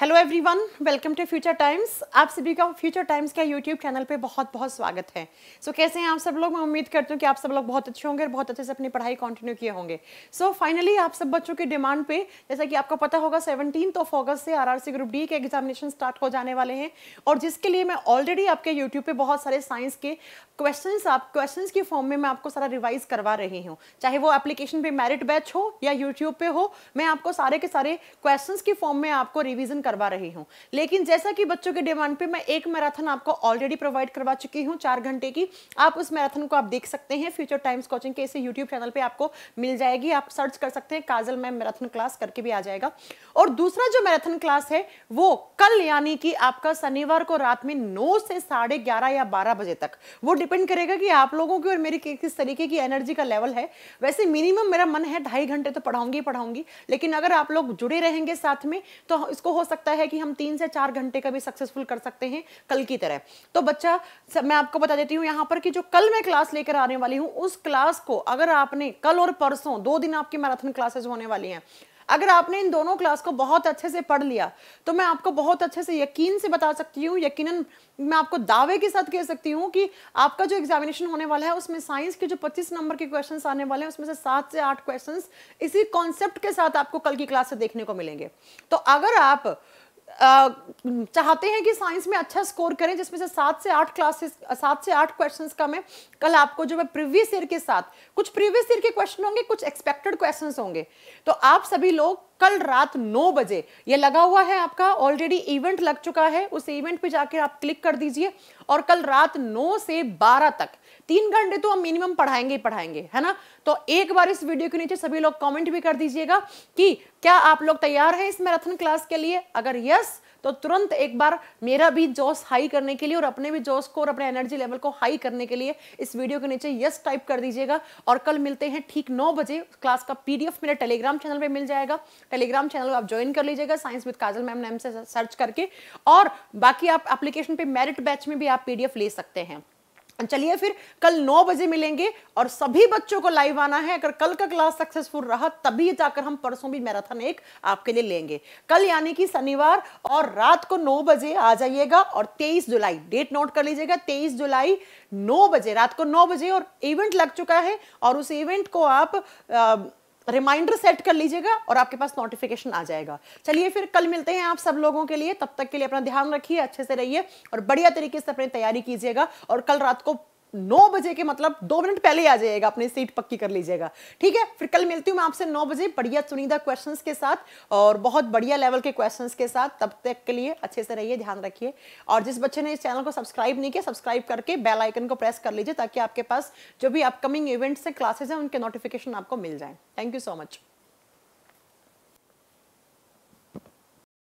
hello everyone welcome to Future Times आप सभी का फ्यूचर टाइम्स का यूट्यूब चैनल पे बहुत बहुत स्वागत है सो so, कैसे हैं आप सब लोग मैं उम्मीद करती हूँ कि आप सब लोग बहुत अच्छे होंगे और बहुत अच्छे से अपनी पढ़ाई कंटिन्यू किए होंगे सो so, फाइनली आप सब बच्चों के डिमांड पे जैसा कि आपको पता होगा सेवनटीन ऑफ ऑगस्ट से आर ग्रुप डी के एग्जामिनेशन स्टार्ट हो जाने वाले हैं और जिसके लिए मैं ऑलरेडी आपके यूट्यूब पर बहुत सारे साइंस के क्वेश्चन आप क्वेश्चन के फॉर्म में मैं आपको सारा रिवाइज करवा रही हूँ चाहे वो एप्लीकेशन पे मेरिट बैच हो या यूट्यूब पे हो मैं आपको सारे के सारे क्वेश्चन के फॉर्म में आपको रिविजन करवा रही हूँ लेकिन जैसा कि बच्चों के डिमांड पे मैं एक मैराथन आपको ऑलरेडी प्रोवाइड करवा चुकी हूँ चार घंटे की आप उस मैराथन को आप देख सकते हैं फ्यूचर टाइम्स कोचिंग के इसे यूट्यूब चैनल पर आपको मिल जाएगी आप सर्च कर सकते हैं काजल मैम मैराथन क्लास करके भी आ जाएगा और दूसरा जो मैराथन क्लास है वो कल यानी कि आपका शनिवार को रात में नौ से साढ़े ग्यारह या बारह बजे तक वो डिपेंड करेगा कि आप लोगों की और मेरी किस तरीके की एनर्जी का लेवल है वैसे मिनिमम मेरा मन है ढाई घंटे तो पढ़ाऊंगी पढ़ाऊंगी लेकिन अगर आप लोग जुड़े रहेंगे साथ में तो इसको हो सकता सकता है कि हम तीन से चार घंटे का भी सक्सेसफुल कर सकते हैं कल की तरह तो बच्चा मैं आपको बता देती हूँ यहाँ पर कि जो कल मैं क्लास लेकर आने वाली हूँ उस क्लास को अगर आपने कल और परसों दो दिन आपकी मैराथन क्लासेस होने वाली हैं अगर आपने इन दोनों क्लास को बहुत अच्छे से पढ़ लिया तो मैं आपको बहुत अच्छे से यकीन से बता सकती हूँ यकीनन मैं आपको दावे के साथ कह सकती हूँ कि आपका जो एग्जामिनेशन होने वाला है उसमें साइंस के जो 25 नंबर के क्वेश्चन आने वाले हैं उसमें से सात से आठ क्वेश्चन इसी कॉन्सेप्ट के साथ आपको कल की क्लास से देखने को मिलेंगे तो अगर आप चाहते हैं कि साइंस में अच्छा स्कोर करें जिसमें से सात से आठ क्लासेस सात से आठ क्वेश्चंस कम है कल आपको जो है प्रीवियस ईयर के साथ कुछ प्रीवियस ईयर के क्वेश्चन होंगे कुछ एक्सपेक्टेड क्वेश्चंस होंगे तो आप सभी लोग कल रात नौ बजे ये लगा हुआ है आपका ऑलरेडी इवेंट लग चुका है उस इवेंट पे जाके आप क्लिक कर दीजिए और कल रात नौ से बारह तक तीन घंटे तो हम मिनिमम पढ़ाएंगे ही पढ़ाएंगे है ना तो एक बार इस वीडियो के नीचे सभी लोग कमेंट भी कर दीजिएगा कि क्या आप लोग तैयार हैं इस मैराथन क्लास के लिए अगर यस तो तुरंत एक बार मेरा भी जोश हाई करने के लिए और अपने भी जोश को और अपने एनर्जी लेवल को हाई करने के लिए इस वीडियो के नीचे यस टाइप कर दीजिएगा और कल मिलते हैं ठीक नौ बजे क्लास का पीडीएफ मेरे टेलीग्राम चैनल पर मिल जाएगा टेलीग्राम चैनल आप ज्वाइन कर लीजिएगा science with Kajal ma'am name से सर्च करके और बाकी आप एप्लीकेशन पे मेरिट बैच में भी आप पीडीएफ ले सकते हैं चलिए फिर कल नौ बजे मिलेंगे और सभी बच्चों को लाइव आना है अगर कल का क्लास सक्सेसफुल रहा तभी जाकर हम परसों भी मैराथन एक आपके लिए लेंगे कल यानी कि शनिवार और रात को नौ बजे आ जाइएगा और तेईस जुलाई डेट नोट कर लीजिएगा तेईस जुलाई नौ बजे रात को नौ बजे और इवेंट लग चुका है और उस इवेंट को आप आ, रिमाइंडर सेट कर लीजिएगा और आपके पास नोटिफिकेशन आ जाएगा चलिए फिर कल मिलते हैं आप सब लोगों के लिए तब तक के लिए अपना ध्यान रखिए अच्छे से रहिए और बढ़िया तरीके से अपनी तैयारी कीजिएगा और कल रात को नौ बजे के मतलब दो मिनट पहले आ जाइएगा अपनी सीट पक्की कर लीजिएगा ठीक है फिर कल मिलती हूँ मैं आपसे नौ बजे बढ़िया चुनिंदा क्वेश्चन के साथ और बहुत बढ़िया लेवल के क्वेश्चन के साथ तब तक के लिए अच्छे से रहिए ध्यान रखिए और जिस बच्चे ने इस चैनल को सब्सक्राइब नहीं किया सब्सक्राइब करके बेल आइकन को प्रेस कर लीजिए ताकि आपके पास जो भी अपकमिंग इवेंट्स हैं क्लासेज हैं उनके नोटिफिकेशन आपको मिल जाए थैंक यू सो मच